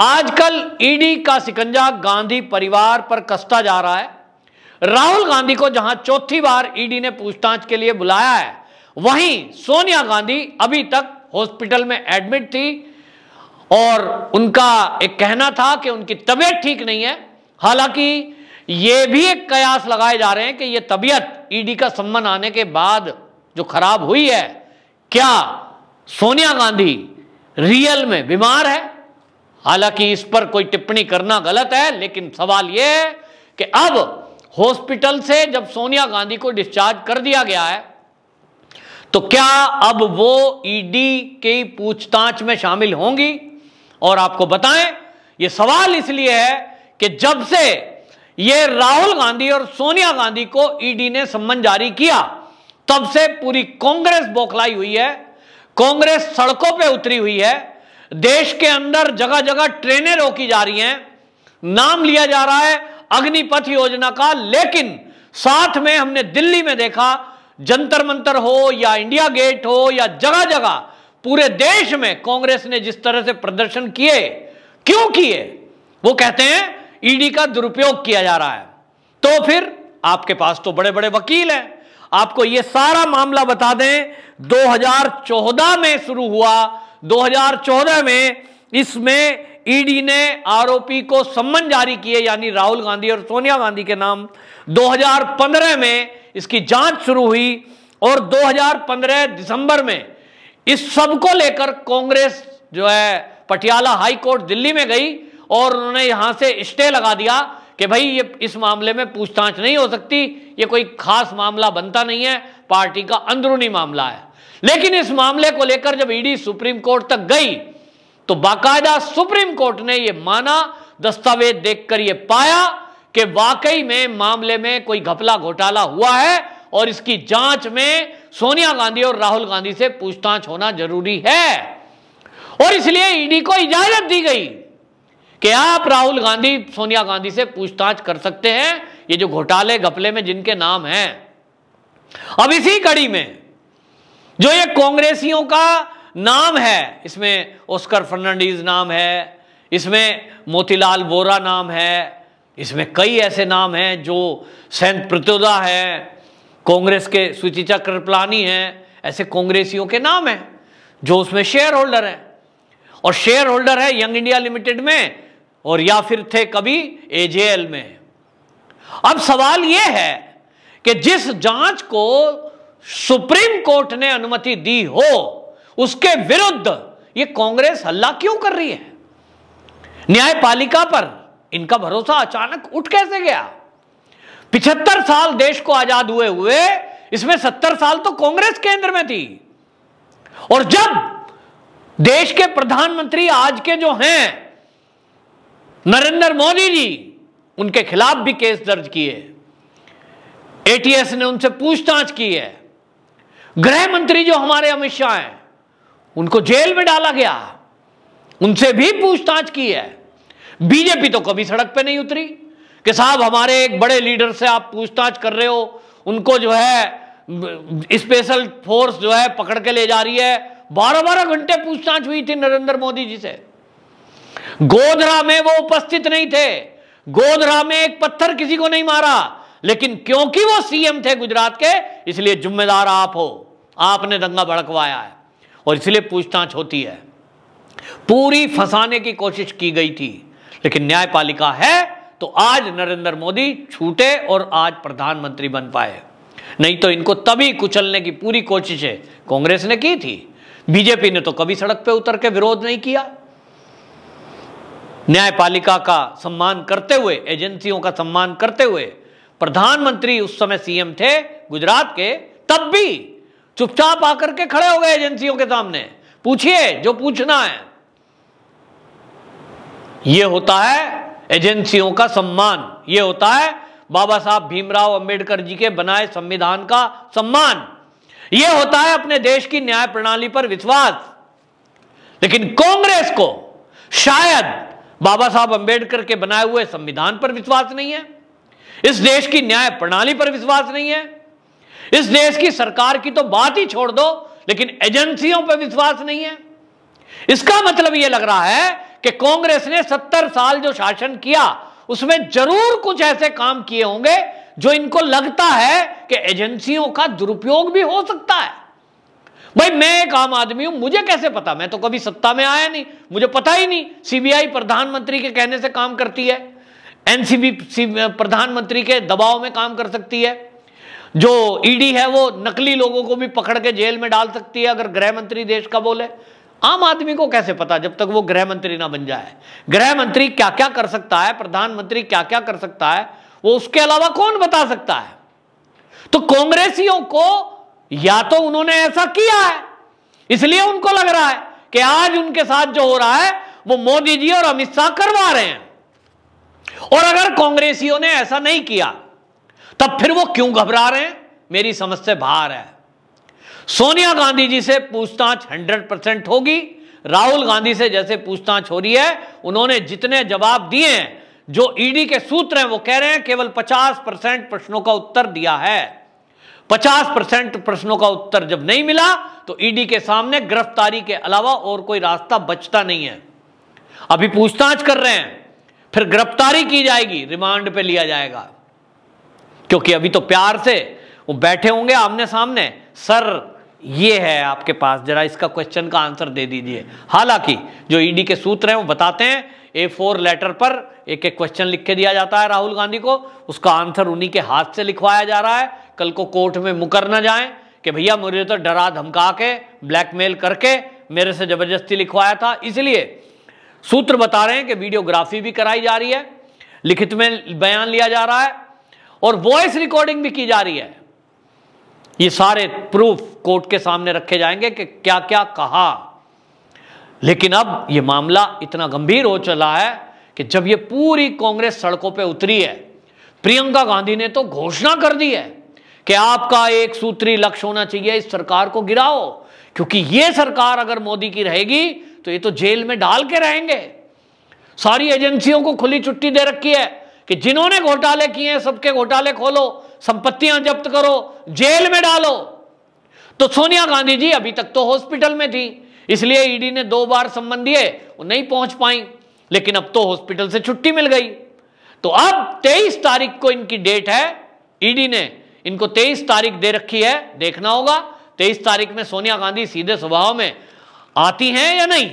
आजकल ईडी का सिकंजा गांधी परिवार पर कसता जा रहा है राहुल गांधी को जहां चौथी बार ईडी ने पूछताछ के लिए बुलाया है वहीं सोनिया गांधी अभी तक हॉस्पिटल में एडमिट थी और उनका एक कहना था कि उनकी तबीयत ठीक नहीं है हालांकि ये भी एक कयास लगाए जा रहे हैं कि यह तबीयत ईडी का सम्मान आने के बाद जो खराब हुई है क्या सोनिया गांधी रियल में बीमार है हालांकि इस पर कोई टिप्पणी करना गलत है लेकिन सवाल यह कि अब हॉस्पिटल से जब सोनिया गांधी को डिस्चार्ज कर दिया गया है तो क्या अब वो ईडी की पूछताछ में शामिल होंगी और आपको बताएं ये सवाल इसलिए है कि जब से ये राहुल गांधी और सोनिया गांधी को ईडी ने सम्मन जारी किया तब से पूरी कांग्रेस बौखलाई हुई है कांग्रेस सड़कों पे उतरी हुई है देश के अंदर जगह जगह ट्रेनें रोकी जा रही हैं नाम लिया जा रहा है अग्निपथ योजना का लेकिन साथ में हमने दिल्ली में देखा जंतर मंतर हो या इंडिया गेट हो या जगह जगह पूरे देश में कांग्रेस ने जिस तरह से प्रदर्शन किए क्यों किए वो कहते हैं ईडी का दुरुपयोग किया जा रहा है तो फिर आपके पास तो बड़े बड़े वकील हैं आपको ये सारा मामला बता दें 2014 में शुरू हुआ 2014 में इसमें ईडी e ने आरोपी को सम्मन जारी किए यानी राहुल गांधी और सोनिया गांधी के नाम 2015 में इसकी जांच शुरू हुई और 2015 दिसंबर में इस सब को लेकर कांग्रेस जो है पटियाला हाई कोर्ट दिल्ली में गई और उन्होंने यहां से स्टे लगा दिया कि भाई ये इस मामले में पूछताछ नहीं हो सकती ये कोई खास मामला बनता नहीं है पार्टी का अंदरूनी मामला है लेकिन इस मामले को लेकर जब ईडी सुप्रीम कोर्ट तक गई तो बाकायदा सुप्रीम कोर्ट ने यह माना दस्तावेज देखकर यह पाया कि वाकई में मामले में कोई घपला घोटाला हुआ है और इसकी जांच में सोनिया गांधी और राहुल गांधी से पूछताछ होना जरूरी है और इसलिए ईडी को इजाजत दी गई कि आप राहुल गांधी सोनिया गांधी से पूछताछ कर सकते हैं ये जो घोटाले घपले में जिनके नाम हैं अब इसी कड़ी में जो ये कांग्रेसियों का नाम है इसमें ओस्कर फर्नांडीज नाम है इसमें मोतीलाल बोरा नाम है इसमें कई ऐसे नाम हैं जो सेंट प्रत्योदा है कांग्रेस के सुचिचा कृपलानी हैं ऐसे कांग्रेसियों के नाम हैं जो उसमें शेयर होल्डर हैं और शेयर होल्डर है यंग इंडिया लिमिटेड में और या फिर थे कभी एजेएल में अब सवाल यह है कि जिस जांच को सुप्रीम कोर्ट ने अनुमति दी हो उसके विरुद्ध ये कांग्रेस हल्ला क्यों कर रही है न्यायपालिका पर इनका भरोसा अचानक उठ कैसे गया पिछहत्तर साल देश को आजाद हुए हुए इसमें सत्तर साल तो कांग्रेस केंद्र में थी और जब देश के प्रधानमंत्री आज के जो हैं नरेंद्र मोदी जी उनके खिलाफ भी केस दर्ज किए एटीएस ने उनसे पूछताछ की है गृह मंत्री जो हमारे अमित शाह हैं उनको जेल में डाला गया उनसे भी पूछताछ की है बीजेपी तो कभी सड़क पे नहीं उतरी कि साहब हमारे एक बड़े लीडर से आप पूछताछ कर रहे हो उनको जो है स्पेशल फोर्स जो है पकड़ के ले जा रही है बारह बारह घंटे पूछताछ हुई थी नरेंद्र मोदी जी से गोधरा में वो उपस्थित नहीं थे गोधरा में एक पत्थर किसी को नहीं मारा लेकिन क्योंकि वो सीएम थे गुजरात के इसलिए जिम्मेदार आप हो आपने दंगा भड़कवाया है और इसलिए पूछताछ होती है पूरी फंसाने की कोशिश की गई थी लेकिन न्यायपालिका है तो आज नरेंद्र मोदी छूटे और आज प्रधानमंत्री बन पाए नहीं तो इनको तभी कुचलने की पूरी कोशिशें कांग्रेस ने की थी बीजेपी ने तो कभी सड़क पे उतर के विरोध नहीं किया न्यायपालिका का सम्मान करते हुए एजेंसियों का सम्मान करते हुए प्रधानमंत्री उस समय सीएम थे गुजरात के तब भी चुपचाप आकर के खड़े हो गए एजेंसियों के सामने पूछिए जो पूछना है यह होता है एजेंसियों का सम्मान यह होता है बाबा साहब भीमराव अंबेडकर जी के बनाए संविधान का सम्मान यह होता है अपने देश की न्याय प्रणाली पर विश्वास लेकिन कांग्रेस को शायद बाबा साहब अंबेडकर के बनाए हुए संविधान पर विश्वास नहीं है इस देश की न्याय प्रणाली पर विश्वास नहीं है इस देश की सरकार की तो बात ही छोड़ दो लेकिन एजेंसियों पर विश्वास नहीं है इसका मतलब यह लग रहा है कि कांग्रेस ने सत्तर साल जो शासन किया उसमें जरूर कुछ ऐसे काम किए होंगे जो इनको लगता है कि एजेंसियों का दुरुपयोग भी हो सकता है भाई मैं एक आम आदमी हूं मुझे कैसे पता मैं तो कभी सत्ता में आया नहीं मुझे पता ही नहीं सीबीआई प्रधानमंत्री के कहने से काम करती है एनसीबी प्रधानमंत्री के दबाव में काम कर सकती है जो ईडी है वो नकली लोगों को भी पकड़ के जेल में डाल सकती है अगर गृह मंत्री देश का बोले आम आदमी को कैसे पता जब तक वो गृह मंत्री ना बन जाए गृह मंत्री क्या क्या कर सकता है प्रधानमंत्री क्या क्या कर सकता है वो उसके अलावा कौन बता सकता है तो कांग्रेसियों को या तो उन्होंने ऐसा किया है इसलिए उनको लग रहा है कि आज उनके साथ जो हो रहा है वो मोदी जी और अमित शाह करवा रहे हैं और अगर कांग्रेसियों ने ऐसा नहीं किया तब फिर वो क्यों घबरा रहे हैं मेरी समझ से बाहर है सोनिया गांधी जी से पूछताछ 100 परसेंट होगी राहुल गांधी से जैसे पूछताछ हो रही है उन्होंने जितने जवाब दिए हैं जो ईडी के सूत्र हैं वो कह रहे हैं केवल 50 परसेंट प्रश्नों का उत्तर दिया है 50 परसेंट प्रश्नों का उत्तर जब नहीं मिला तो ईडी के सामने गिरफ्तारी के अलावा और कोई रास्ता बचता नहीं है अभी पूछताछ कर रहे हैं फिर गिरफ्तारी की जाएगी रिमांड पे लिया जाएगा क्योंकि अभी तो प्यार से वो बैठे होंगे आमने सामने सर ये है आपके पास जरा इसका क्वेश्चन का आंसर दे दीजिए हालांकि जो ईडी e के सूत्र हैं वो बताते हैं ए फोर लेटर पर एक एक क्वेश्चन लिख के दिया जाता है राहुल गांधी को उसका आंसर उन्हीं के हाथ से लिखवाया जा रहा है कल को कोर्ट में मुकर ना जाए कि भैया मुझे तो डरा धमका के ब्लैकमेल करके मेरे से जबरदस्ती लिखवाया था इसलिए सूत्र बता रहे हैं कि वीडियोग्राफी भी कराई जा रही है लिखित में बयान लिया जा रहा है और वॉइस रिकॉर्डिंग भी की जा रही है ये सारे प्रूफ कोर्ट के सामने रखे जाएंगे कि क्या क्या कहा लेकिन अब यह मामला इतना गंभीर हो चला है कि जब यह पूरी कांग्रेस सड़कों पर उतरी है प्रियंका गांधी ने तो घोषणा कर दी है कि आपका एक सूत्री लक्ष्य होना चाहिए इस सरकार को गिराओ क्योंकि ये सरकार अगर मोदी की रहेगी तो ये तो जेल में डाल के रहेंगे सारी एजेंसियों को खुली छुट्टी दे रखी है कि जिन्होंने घोटाले किए हैं सबके घोटाले खोलो संपत्तियां जब्त करो जेल में डालो तो सोनिया गांधी जी अभी तक तो हॉस्पिटल में थी इसलिए ईडी ने दो बार संबंध दिए वो नहीं पहुंच पाई लेकिन अब तो हॉस्पिटल से छुट्टी मिल गई तो अब 23 तारीख को इनकी डेट है ईडी ने इनको 23 तारीख दे रखी है देखना होगा तेईस तारीख में सोनिया गांधी सीधे स्वभाव में आती हैं या नहीं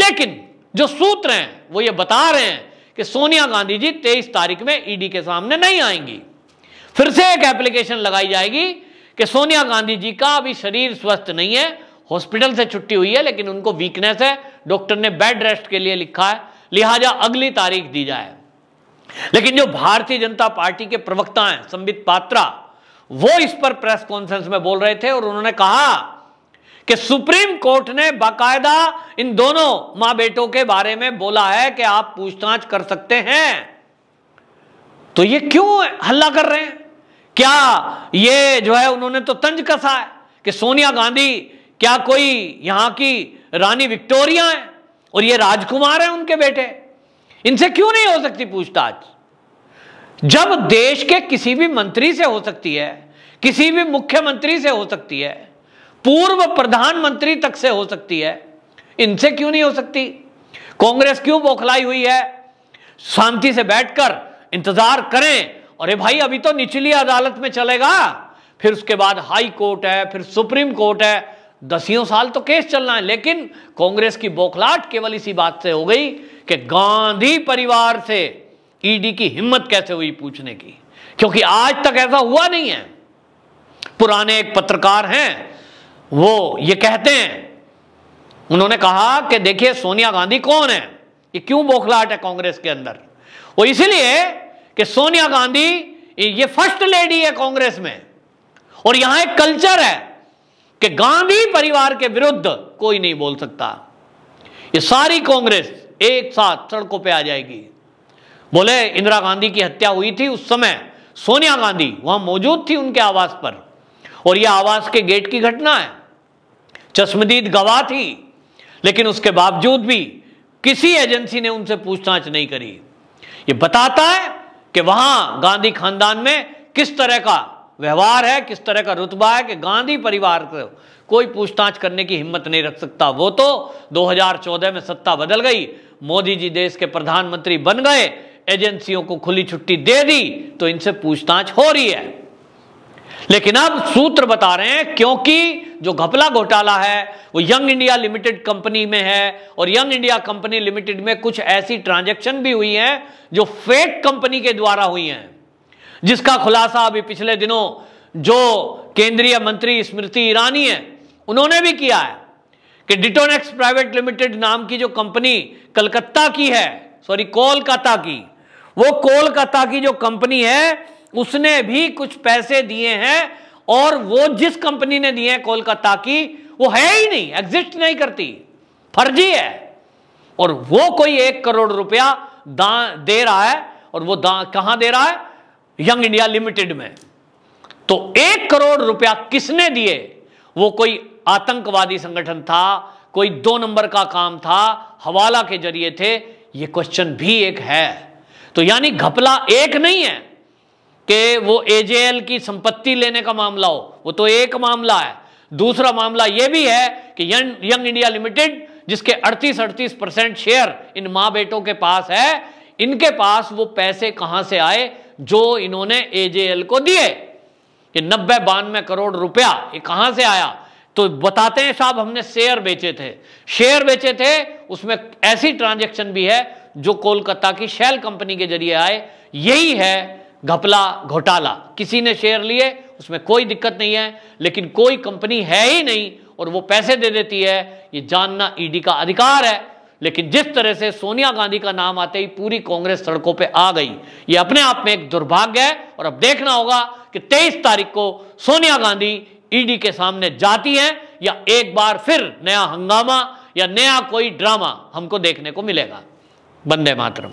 लेकिन जो सूत्र हैं वो ये बता रहे हैं कि सोनिया गांधी जी तेईस तारीख में ईडी e के सामने नहीं आएंगी फिर से एक एप्लीकेशन लगाई जाएगी कि सोनिया गांधी जी का अभी शरीर स्वस्थ नहीं है हॉस्पिटल से छुट्टी हुई है लेकिन उनको वीकनेस है डॉक्टर ने बेड रेस्ट के लिए लिखा है लिहाजा अगली तारीख दी जाए लेकिन जो भारतीय जनता पार्टी के प्रवक्ता हैं संबित पात्रा वो इस पर प्रेस कॉन्फ्रेंस में बोल रहे थे और उन्होंने कहा कि सुप्रीम कोर्ट ने बाकायदा इन दोनों मां बेटों के बारे में बोला है कि आप पूछताछ कर सकते हैं तो ये क्यों हल्ला कर रहे हैं क्या ये जो है उन्होंने तो तंज कसा है कि सोनिया गांधी क्या कोई यहां की रानी विक्टोरिया है और ये राजकुमार है उनके बेटे इनसे क्यों नहीं हो सकती पूछताछ जब देश के किसी भी मंत्री से हो सकती है किसी भी मुख्यमंत्री से हो सकती है पूर्व प्रधानमंत्री तक से हो सकती है इनसे क्यों नहीं हो सकती कांग्रेस क्यों बौखलाई हुई है शांति से बैठकर इंतजार करें अरे भाई अभी तो निचली अदालत में चलेगा फिर उसके बाद हाई कोर्ट है फिर सुप्रीम कोर्ट है दसियों साल तो केस चलना है लेकिन कांग्रेस की बौखलाट केवल इसी बात से हो गई कि गांधी परिवार से ईडी की हिम्मत कैसे हुई पूछने की क्योंकि आज तक ऐसा हुआ नहीं है पुराने एक पत्रकार हैं वो ये कहते हैं उन्होंने कहा कि देखिए सोनिया गांधी कौन है ये क्यों बोखलाहट है कांग्रेस के अंदर वो इसलिए कि सोनिया गांधी ये फर्स्ट लेडी है कांग्रेस में और यहां एक कल्चर है कि गांधी परिवार के विरुद्ध कोई नहीं बोल सकता ये सारी कांग्रेस एक साथ सड़कों पे आ जाएगी बोले इंदिरा गांधी की हत्या हुई थी उस समय सोनिया गांधी वहां मौजूद थी उनके आवास पर और यह आवास के गेट की घटना है चश्मदीद गवाह थी लेकिन उसके बावजूद भी किसी एजेंसी ने उनसे पूछताछ नहीं करी यह बताता है कि वहां गांधी खानदान में किस तरह का व्यवहार है किस तरह का रुतबा है कि गांधी परिवार को कोई पूछताछ करने की हिम्मत नहीं रख सकता वो तो 2014 में सत्ता बदल गई मोदी जी देश के प्रधानमंत्री बन गए एजेंसियों को खुली छुट्टी दे दी तो इनसे पूछताछ हो रही है लेकिन अब सूत्र बता रहे हैं क्योंकि जो घपला घोटाला है वो यंग इंडिया लिमिटेड कंपनी में है और यंग इंडिया कंपनी लिमिटेड में कुछ ऐसी ट्रांजैक्शन भी हुई हैं जो फेक कंपनी के द्वारा हुई हैं जिसका खुलासा अभी पिछले दिनों जो केंद्रीय मंत्री स्मृति ईरानी है उन्होंने भी किया है कि डिटोनेक्स प्राइवेट लिमिटेड नाम की जो कंपनी कलकत्ता की है सॉरी कोलकाता की वो कोलकाता की जो कंपनी है उसने भी कुछ पैसे दिए हैं और वो जिस कंपनी ने दिए हैं कोलकाता की वो है ही नहीं एग्जिस्ट नहीं करती फर्जी है और वो कोई एक करोड़ रुपया दान दे रहा है और वो दान कहां दे रहा है यंग इंडिया लिमिटेड में तो एक करोड़ रुपया किसने दिए वो कोई आतंकवादी संगठन था कोई दो नंबर का काम था हवाला के जरिए थे ये क्वेश्चन भी एक है तो यानी घपला एक नहीं है कि वो एजेएल की संपत्ति लेने का मामला हो वो तो एक मामला है दूसरा मामला यह भी है कि यंग, यंग इंडिया लिमिटेड जिसके 38 अड़तीस परसेंट शेयर इन मां बेटों के पास है इनके पास वो पैसे कहां से आए जो इन्होंने एजेएल को दिए कि नब्बे बानवे करोड़ रुपया ये कहां से आया तो बताते हैं साहब हमने शेयर बेचे थे शेयर बेचे थे उसमें ऐसी ट्रांजेक्शन भी है जो कोलकाता की शैल कंपनी के जरिए आए यही है घपला घोटाला किसी ने शेयर लिए उसमें कोई दिक्कत नहीं है लेकिन कोई कंपनी है ही नहीं और वो पैसे दे देती है ये जानना ईडी e का अधिकार है लेकिन जिस तरह से सोनिया गांधी का नाम आते ही पूरी कांग्रेस सड़कों पे आ गई ये अपने आप में एक दुर्भाग्य है और अब देखना होगा कि 23 तारीख को सोनिया गांधी ईडी e के सामने जाती है या एक बार फिर नया हंगामा या नया कोई ड्रामा हमको देखने को मिलेगा वंदे मातरम